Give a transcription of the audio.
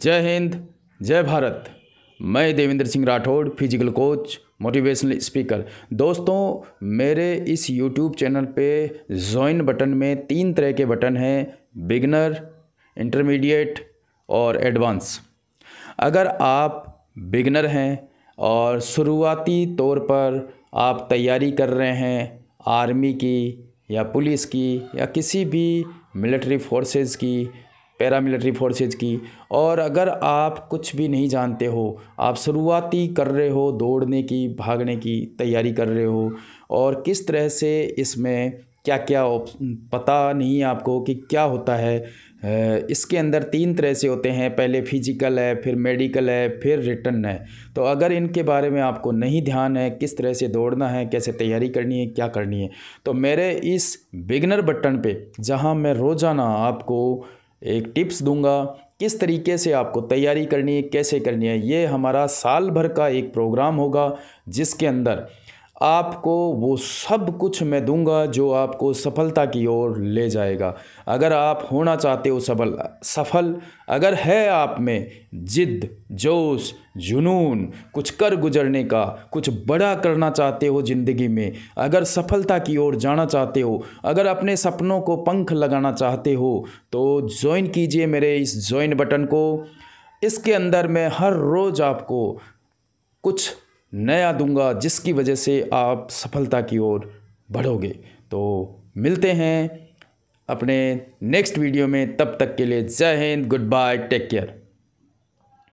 जय हिंद जय भारत मैं Devendra Singh Rathore physical coach motivational speaker दोस्तों मेरे इस यूट्यूब चैनल पे ज्वाइन बटन में तीन तरह के बटन हैं बिगनर इंटरमीडिएट और एडवांस अगर आप बिगनर हैं और शुरुआती तौर पर आप तैयारी कर रहे हैं आर्मी की या पुलिस की या किसी भी मिलिट्री फोर्सेस की पैरामिलिट्री फोर्सेज की और अगर आप कुछ भी नहीं जानते हो आप शुरुआती कर रहे हो दौड़ने की भागने की तैयारी कर रहे हो और किस तरह से इसमें क्या क्या पता नहीं आपको कि क्या होता है इसके अंदर तीन तरह से होते हैं पहले फिजिकल है फिर मेडिकल है फिर रिटर्न है तो अगर इनके बारे में आपको नहीं ध्यान है किस तरह से दौड़ना है कैसे तैयारी करनी है क्या करनी है तो मेरे इस बिगनर बटन पे जहां मैं रोज़ाना आपको एक टिप्स दूंगा किस तरीके से आपको तैयारी करनी है कैसे करनी है ये हमारा साल भर का एक प्रोग्राम होगा जिसके अंदर आपको वो सब कुछ मैं दूंगा जो आपको सफलता की ओर ले जाएगा अगर आप होना चाहते हो सफल सफल अगर है आप में जिद जोश जुनून कुछ कर गुजरने का कुछ बड़ा करना चाहते हो ज़िंदगी में अगर सफलता की ओर जाना चाहते हो अगर अपने सपनों को पंख लगाना चाहते हो तो ज्वाइन कीजिए मेरे इस ज्वाइन बटन को इसके अंदर मैं हर रोज़ आपको कुछ नया दूंगा जिसकी वजह से आप सफलता की ओर बढ़ोगे तो मिलते हैं अपने नेक्स्ट वीडियो में तब तक के लिए जय Hind good bye take care